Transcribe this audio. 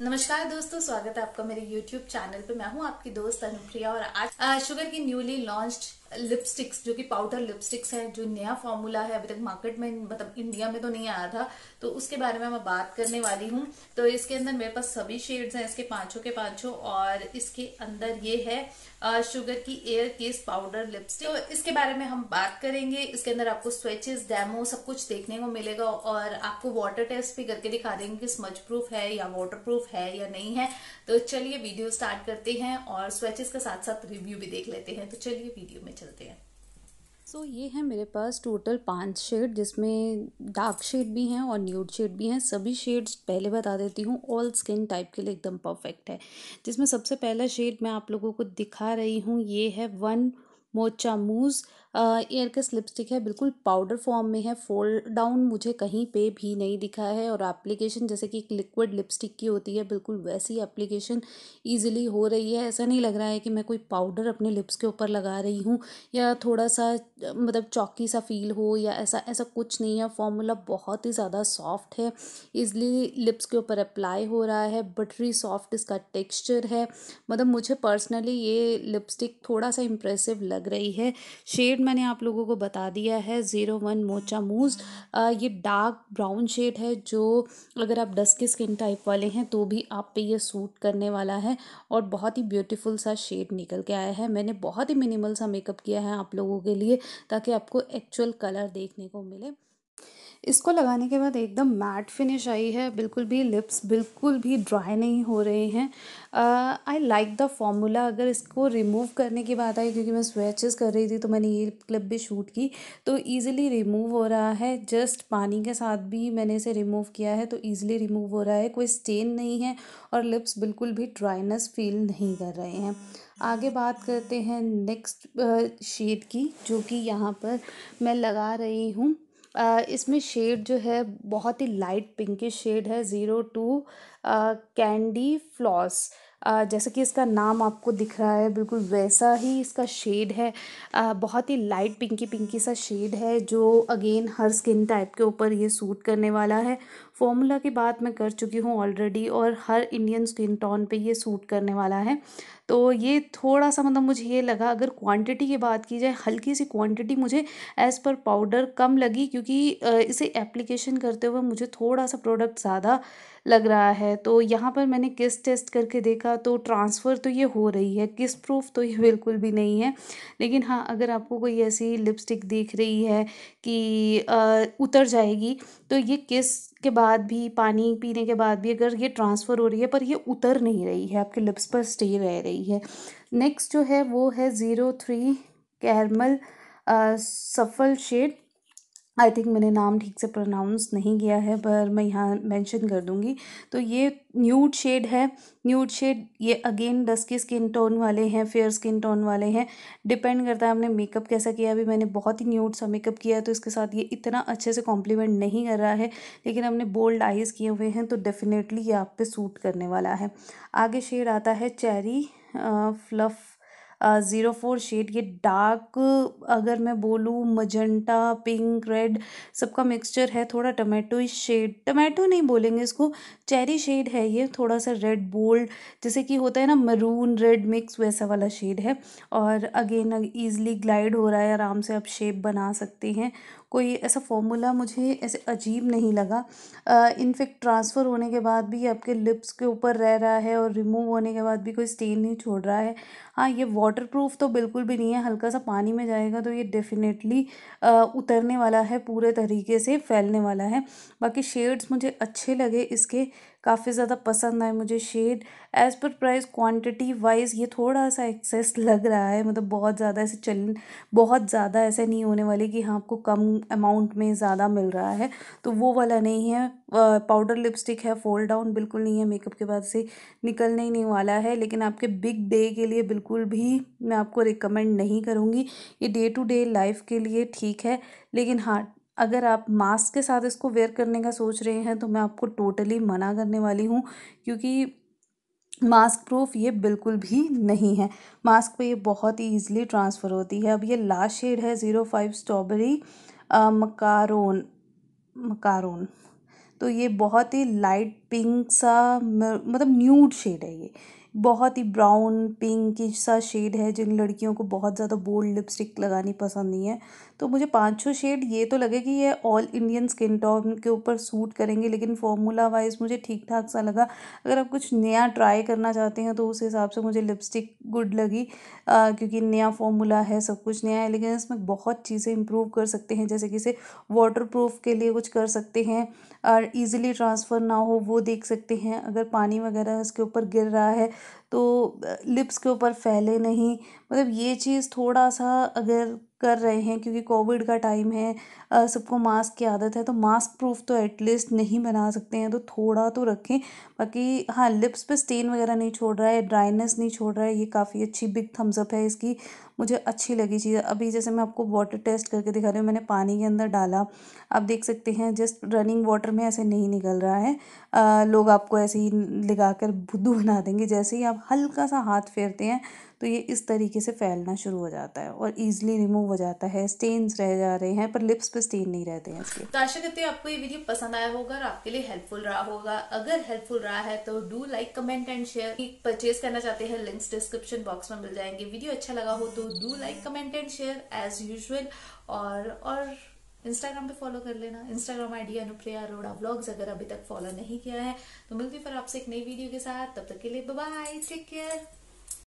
नमस्कार दोस्तों स्वागत है आपका मेरे YouTube चैनल पे मैं हूँ आपकी दोस्त अनुप्रिया और आज शुगर की न्यूली लॉन्च्ड लिपस्टिक्स जो कि पाउडर लिपस्टिक्स हैं जो नया फॉर्मूला है अभी तक मार्केट में मतलब इंडिया में तो नहीं आया था तो उसके बारे में मैं बात करने वाली हूँ तो इसके अंदर मेरे पास सभी शेड्स हैं इसके पांचों के पांचों और इसके अंदर ये है शुगर की एयर केस पाउडर लिपस्टिक तो इसके बारे में हम बात करेंगे इसके अंदर आपको स्वेचेस डैमो सब कुछ देखने को मिलेगा और आपको वाटर टेस्ट भी करके दिखा देंगे कि स्मच प्रूफ है या वाटर प्रूफ है या नहीं है तो चलिए वीडियो स्टार्ट करते हैं और स्वेचेस के साथ साथ रिव्यू भी देख लेते हैं तो चलिए वीडियो में चलते हैं सो so, ये है मेरे पास टोटल पांच शेड जिसमें डार्क शेड भी हैं और न्यूड शेड भी हैं सभी शेड्स पहले बता देती हूँ ऑल स्किन टाइप के लिए एकदम परफेक्ट है जिसमें सबसे पहला शेड मैं आप लोगों को दिखा रही हूँ ये है one mocha mousse air kiss lipstick है बिल्कुल पाउडर फॉर्म में है फोल्ड डाउन मुझे कहीं पे भी नहीं दिखा है और एप्लीकेशन जैसे कि एक लिक्विड लिपस्टिक की होती है बिल्कुल वैसी एप्लीकेशन ईजिली हो रही है ऐसा नहीं लग रहा है कि मैं कोई पाउडर अपने लिप्स के ऊपर लगा रही हूँ या थोड़ा सा मतलब चौकी सा फील हो या ऐसा ऐसा कुछ नहीं है फॉर्मूला बहुत ही ज़्यादा सॉफ्ट है ईजिली लिप्स के ऊपर अप्लाई हो रहा है बटरी सॉफ्ट इसका टेक्स्चर है मतलब मुझे पर्सनली ये लिपस्टिक थोड़ा सा इम्प्रेसिव लग रही है शेड मैंने आप लोगों को बता दिया है ज़ीरो वन मोचा मूज ये डार्क ब्राउन शेड है जो अगर आप डस्की स्किन टाइप वाले हैं तो भी आप पे ये सूट करने वाला है और बहुत ही ब्यूटीफुल सा शेड निकल के आया है मैंने बहुत ही मिनिमल सा मेकअप किया है आप लोगों के लिए ताकि आपको एक्चुअल कलर देखने को मिले इसको लगाने के बाद एकदम मैट फिनिश आई है बिल्कुल भी लिप्स बिल्कुल भी ड्राई नहीं हो रहे हैं आई लाइक द फॉर्मूला अगर इसको रिमूव करने की बात आई क्योंकि मैं स्वेचेस कर रही थी तो मैंने ये क्लिप भी शूट की तो ईजिली रिमूव हो रहा है जस्ट पानी के साथ भी मैंने इसे रिमूव किया है तो ईजिली रिमूव हो रहा है कोई स्टेन नहीं है और लिप्स बिल्कुल भी ड्राइनेस फील नहीं कर रहे हैं आगे बात करते हैं नेक्स्ट शेड की जो कि यहाँ पर मैं लगा रही हूँ इसमें शेड जो है बहुत ही लाइट पिंकिश शेड है ज़ीरो टू कैंडी फ्लॉस जैसा जैसे कि इसका नाम आपको दिख रहा है बिल्कुल वैसा ही इसका शेड है बहुत ही लाइट पिंकी पिंकी सा शेड है जो अगेन हर स्किन टाइप के ऊपर ये सूट करने वाला है फॉर्मूला की बात मैं कर चुकी हूँ ऑलरेडी और हर इंडियन स्किन टोन पे ये सूट करने वाला है तो ये थोड़ा सा मतलब मुझे ये लगा अगर क्वांटिटी की बात की जाए हल्की सी क्वांटिटी मुझे एज़ पर पाउडर कम लगी क्योंकि इसे एप्लीकेशन करते हुए मुझे थोड़ा सा प्रोडक्ट ज़्यादा लग रहा है तो यहाँ पर मैंने किस टेस्ट करके देखा का तो ट्रांसफ़र तो ये हो रही है किस प्रूफ तो ये बिल्कुल भी नहीं है लेकिन हाँ अगर आपको कोई ऐसी लिपस्टिक दिख रही है कि आ, उतर जाएगी तो ये किस के बाद भी पानी पीने के बाद भी अगर ये ट्रांसफ़र हो रही है पर ये उतर नहीं रही है आपके लिप्स पर स्टे रह रही है नेक्स्ट जो है वो है zero three caramel souffle shade I think मैंने नाम ठीक से प्रोनाउंस नहीं किया है पर मैं यहाँ मेंशन कर दूँगी तो ये न्यूड शेड है न्यूड शेड ये अगेन डस्की स्किन टोन वाले हैं फेयर स्किन टोन वाले हैं डिपेंड करता है हमने मेकअप कैसा किया अभी मैंने बहुत ही न्यूड सा मेकअप किया है तो इसके साथ ये इतना अच्छे से कॉम्प्लीमेंट नहीं कर रहा है लेकिन हमने बोल्ड आइज़ किए हुए हैं तो डेफिनेटली ये आप पे सूट करने वाला है आगे शेड आता है cherry fluff zero four shade ये डार्क अगर मैं बोलूँ मजंटा पिंक रेड सबका मिक्सचर है थोड़ा टमेटो शेड टमेटो नहीं बोलेंगे इसको चेरी शेड है ये थोड़ा सा रेड बोल्ड जैसे कि होता है ना मरून रेड मिक्स वैसा वाला शेड है और अगेन ईजिली ग्लाइड हो रहा है आराम से आप शेप बना सकते हैं कोई ऐसा फॉर्मूला मुझे ऐसे अजीब नहीं लगा इनफेक्ट ट्रांसफ़र होने के बाद भी आपके लिप्स के ऊपर रह रहा है और रिमूव होने के बाद भी कोई स्टेन नहीं छोड़ रहा है हाँ ये वाटर प्रूफ तो बिल्कुल भी नहीं है हल्का सा पानी में जाएगा तो ये डेफिनेटली उतरने वाला है पूरे तरीके से फैलने वाला है बाकी शेड्स मुझे अच्छे लगे इसके काफ़ी ज़्यादा पसंद आए मुझे shade as per price quantity wise ये थोड़ा सा एक्सेस लग रहा है मतलब बहुत ज़्यादा ऐसे चल बहुत ज़्यादा ऐसे नहीं होने वाले कि हाँ आपको कम अमाउंट में ज़्यादा मिल रहा है तो वो वाला नहीं है पाउडर लिपस्टिक है फोल्ड डाउन बिल्कुल नहीं है मेकअप के बाद से निकलने ही नहीं वाला है लेकिन आपके बिग डे के लिए बिल्कुल भी मैं आपको रिकमेंड नहीं करूँगी ये डे टू डे लाइफ के लिए ठीक है लेकिन हाँ अगर आप मास्क के साथ इसको वेयर करने का सोच रहे हैं तो मैं आपको टोटली मना करने वाली हूँ क्योंकि मास्क प्रूफ ये बिल्कुल भी नहीं है मास्क पे ये बहुत ही ईजिली ट्रांसफ़र होती है अब ये लास्ट शेड है zero five strawberry macaron macaron तो ये बहुत ही लाइट पिंक सा मतलब न्यूड शेड है ये बहुत ही ब्राउन पिंक सा शेड है जिन लड़कियों को बहुत ज़्यादा बोल्ड लिपस्टिक लगानी पसंद नहीं है तो मुझे पाँच छः शेड ये तो लगे कि ये ऑल इंडियन स्किन टोन के ऊपर सूट करेंगे लेकिन फॉर्मूला वाइज मुझे ठीक ठाक सा लगा अगर आप कुछ नया ट्राई करना चाहते हैं तो उस हिसाब से मुझे लिपस्टिक गुड लगी आ, क्योंकि नया फॉर्मूला है सब कुछ नया है लेकिन इसमें बहुत चीज़ें इम्प्रूव कर सकते हैं जैसे कि इसे वाटर के लिए कुछ कर सकते हैं और ईजिली ट्रांसफ़र ना हो वो देख सकते हैं अगर पानी वगैरह इसके ऊपर गिर रहा है तो लिप्स के ऊपर फैले नहीं मतलब ये चीज़ थोड़ा सा अगर कर रहे हैं क्योंकि कोविड का टाइम है सबको मास्क की आदत है तो मास्क प्रूफ तो एटलीस्ट नहीं बना सकते हैं तो थोड़ा तो रखें बाकी हाँ लिप्स पे स्टेन वगैरह नहीं छोड़ रहा है ड्राइनेस नहीं छोड़ रहा है ये काफ़ी अच्छी बिग थम्सअप है इसकी मुझे अच्छी लगी चीज़ अभी जैसे मैं आपको वाटर टेस्ट करके दिखा रही हूँ मैंने पानी के अंदर डाला आप देख सकते हैं जस्ट रनिंग वाटर में ऐसे नहीं निकल रहा है आ, लोग आपको ऐसे ही लगा कर बुद्धू बना देंगे जैसे ही आप हल्का सा हाथ फेरते हैं तो ये इस तरीके से फैलना शुरू हो जाता है और इजिली रिमूव हो जाता है स्टेन्स रह जा रहे हैं पर लिप्स पे स्टेन नहीं रहते हैं इसके तो आशा करते हैं आपको ये वीडियो पसंद आया होगा और आपके लिए हेल्पफुल रहा होगा अगर हेल्पफुल रहा है तो do like comment and share purchase करना चाहते हैं लिंक्स डिस्क्रिप्शन बॉक्स में मिल जाएंगे वीडियो अच्छा लगा हो तो do like comment and share as usual और और इंस्टाग्राम पे फॉलो कर लेना Instagram ID Anupriya Arora blogs अगर अभी तक फॉलो नहीं किया है तो मिलती फिर आपसे एक नई वीडियो के साथ तब तक के लिए बाय टेक केयर